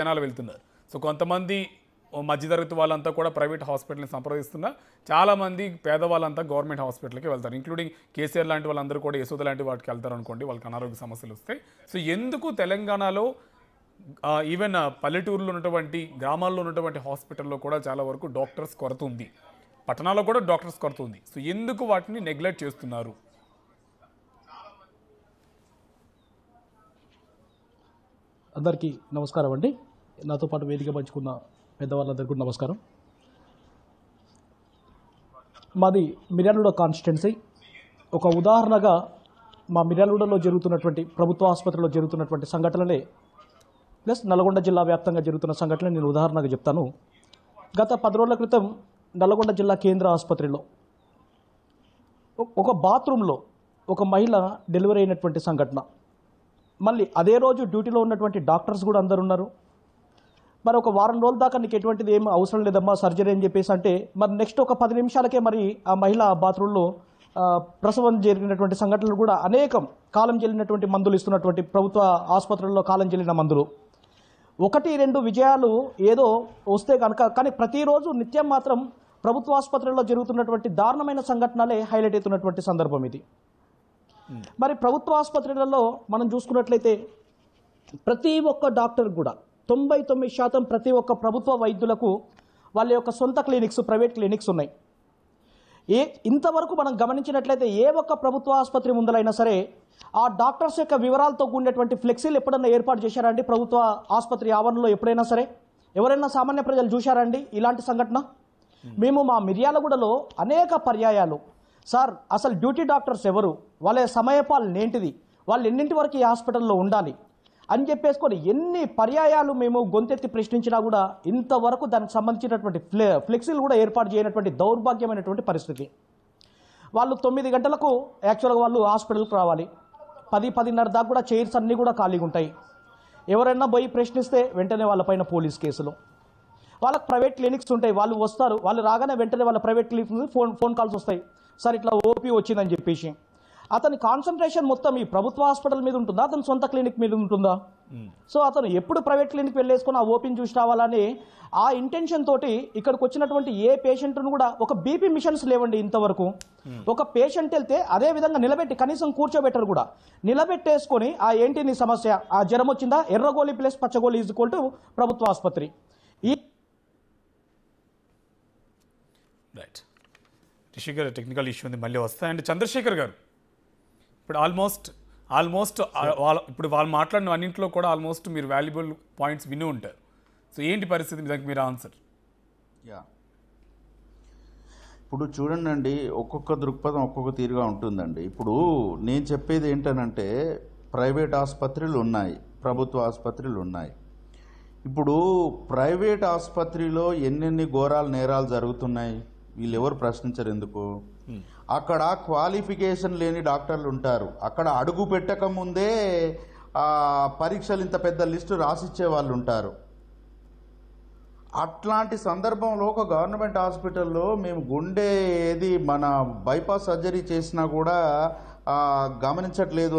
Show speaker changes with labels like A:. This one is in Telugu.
A: జనాలు వెళ్తున్నారు సో కొంతమంది మధ్యతరగతి వాళ్ళంతా కూడా ప్రైవేట్ హాస్పిటల్ని సంప్రదిస్తున్నా చాలామంది పేదవాళ్ళంతా గవర్నమెంట్ హాస్పిటల్కి వెళ్తారు ఇంక్లూడింగ్ కేసీఆర్ లాంటి వాళ్ళందరూ కూడా యశోద లాంటి వాటికి వెళ్తారు అనుకోండి వాళ్ళకి అనారోగ్య సమస్యలు వస్తాయి సో ఎందుకు తెలంగాణలో ఈవెన్ పల్లెటూరులో ఉన్నటువంటి గ్రామాల్లో ఉన్నటువంటి హాస్పిటల్లో కూడా చాలా వరకు డాక్టర్స్ కొరత ఉంది పట్టణాల్లో కూడా డాక్టర్స్ కొరత ఉంది సో ఎందుకు వాటిని నెగ్లెక్ట్ చేస్తున్నారు
B: అందరికీ నమస్కారం అండి నాతో పాటు వేదిక పంచుకున్న పెద్దవాళ్ళందరికీ కూడా నమస్కారం మాది మిర్యాలగూడ కాన్స్టిట్యున్సీ ఒక ఉదాహరణగా మా మిర్యాలగూడలో జరుగుతున్నటువంటి ప్రభుత్వ ఆసుపత్రిలో జరుగుతున్నటువంటి సంఘటనలే ప్లస్ నల్గొండ జిల్లా వ్యాప్తంగా జరుగుతున్న సంఘటనలు నేను ఉదాహరణగా చెప్తాను గత పది రోజుల క్రితం నల్గొండ జిల్లా కేంద్ర ఆసుపత్రిలో ఒక బాత్రూంలో ఒక మహిళ డెలివరీ అయినటువంటి సంఘటన మళ్ళీ అదే రోజు డ్యూటీలో ఉన్నటువంటి డాక్టర్స్ కూడా అందరు ఉన్నారు మరి ఒక వారం రోజుల దాకా నీకు ఎటువంటిది ఏం అవసరం లేదమ్మా సర్జరీ అని చెప్పేసి అంటే మరి నెక్స్ట్ ఒక పది నిమిషాలకే మరి ఆ మహిళ బాత్రూంలో ప్రసవం జరిగినటువంటి సంఘటనలు కూడా అనేకం కాలం చెల్లినటువంటి మందులు ఇస్తున్నటువంటి ప్రభుత్వ ఆసుపత్రుల్లో కాలం చెల్లిన మందులు ఒకటి రెండు విజయాలు ఏదో వస్తే కనుక కానీ ప్రతిరోజు నిత్యం మాత్రం ప్రభుత్వ ఆసుపత్రుల్లో జరుగుతున్నటువంటి దారుణమైన సంఘటనలే హైలైట్ అవుతున్నటువంటి సందర్భం ఇది hmm. మరి ప్రభుత్వ ఆసుపత్రులలో మనం చూసుకున్నట్లయితే ప్రతి ఒక్క డాక్టర్ కూడా తొంభై తొమ్మిది శాతం ప్రతి ఒక్క ప్రభుత్వ వైద్యులకు వాళ్ళ యొక్క సొంత క్లినిక్స్ ప్రైవేట్ క్లినిక్స్ ఉన్నాయి ఏ ఇంతవరకు మనం గమనించినట్లయితే ఏ ఒక్క ప్రభుత్వ ఆసుపత్రి ముందలైనా సరే ఆ డాక్టర్స్ యొక్క వివరాలతో కూడినటువంటి ఫ్లెక్సీలు ఎప్పుడన్నా ఏర్పాటు చేశారండి ప్రభుత్వ ఆసుపత్రి ఆవరణలో ఎప్పుడైనా సరే ఎవరైనా సామాన్య ప్రజలు చూశారండి ఇలాంటి సంఘటన మేము మా మిర్యాలగూడలో అనేక పర్యాయాలు సార్ అసలు డ్యూటీ డాక్టర్స్ ఎవరు వాళ్ళ సమయపాలనేంటిది వాళ్ళు ఎన్నింటి వరకు ఈ హాస్పిటల్లో ఉండాలి అని చెప్పేసుకొని ఎన్ని పర్యాయాలు మేము గొంతెత్తి ప్రశ్నించినా కూడా ఇంతవరకు దానికి సంబంధించినటువంటి ఫ్లె ఫ్లెక్సీలు కూడా ఏర్పాటు చేయనటువంటి దౌర్భాగ్యమైనటువంటి పరిస్థితి వాళ్ళు తొమ్మిది గంటలకు యాక్చువల్గా వాళ్ళు హాస్పిటల్కి రావాలి పది పదిన్నర దాకా కూడా చైర్స్ అన్నీ కూడా ఖాళీగా ఉంటాయి ఎవరైనా పోయి ప్రశ్నిస్తే వెంటనే వాళ్ళపైన పోలీస్ కేసులు వాళ్ళకి ప్రైవేట్ క్లినిక్స్ ఉంటాయి వాళ్ళు వస్తారు వాళ్ళు రాగానే వెంటనే వాళ్ళ private clinic phone phone calls వస్తాయి సార్ ఇట్లా ఓపీ వచ్చిందని చెప్పేసి అతని కాన్సన్ట్రేషన్ మొత్తం ఈ ప్రభుత్వ హాస్పిటల్ మీద ఉంటుందా అతని సొంత క్లినిక్ మీద ఉంటుందా సో అతను ఎప్పుడు ప్రైవేట్ క్లినిక్ వెళ్ళేసుకుని ఆ ఓపెన్ చూసి రావాలని ఆ ఇంటెన్షన్ తోటి ఇక్కడికి వచ్చినటువంటి ఏ పేషెంట్ను కూడా ఒక బీపీ మిషన్స్ లేవండి ఇంతవరకు ఒక పేషెంట్ వెళ్తే అదే విధంగా నిలబెట్టి కనీసం కూర్చోబెట్టరు కూడా నిలబెట్టేసుకొని ఆ ఏంటి నీ సమస్య ఆ జ్వరం వచ్చిందా ఎర్రగోళి ప్లస్ పచ్చగోళి ఈజ్ ఈక్వల్ టు ప్రభుత్వ ఆసుపత్రి ఈ
A: రైట్ టెక్నికల్ ఇష్యూ ఉంది మళ్ళీ వస్తాయండి చంద్రశేఖర్ గారు ఇప్పుడు ఆల్మోస్ట్ ఆల్మోస్ట్ వాళ్ళ ఇప్పుడు వాళ్ళు మాట్లాడిన అన్నింటిలో కూడా ఆల్మోస్ట్ మీరు వాల్యుబుల్ పాయింట్స్ విని ఉంటారు సో ఏంటి పరిస్థితి దానికి మీరు ఆన్సర్
C: యా ఇప్పుడు చూడండి ఒక్కొక్క దృక్పథం ఒక్కొక్క తీరుగా ఉంటుందండి ఇప్పుడు నేను చెప్పేది ఏంటనంటే ప్రైవేట్ ఆసుపత్రులు ఉన్నాయి ప్రభుత్వ ఆసుపత్రులు ఉన్నాయి ఇప్పుడు ప్రైవేట్ ఆసుపత్రిలో ఎన్నెన్ని ఘోరాలు నేరాలు జరుగుతున్నాయి వీళ్ళు ఎవరు ప్రశ్నించరు ఎందుకు అక్కడ క్వాలిఫికేషన్ లేని డాక్టర్లు ఉంటారు అక్కడ అడుగు పెట్టక ముందే పరీక్షలు ఇంత పెద్ద లిస్టు రాసిచ్చే వాళ్ళు ఉంటారు అట్లాంటి సందర్భంలో ఒక గవర్నమెంట్ హాస్పిటల్లో మేము గుండె ఏది మన బైపాస్ సర్జరీ చేసినా కూడా గమనించట్లేదు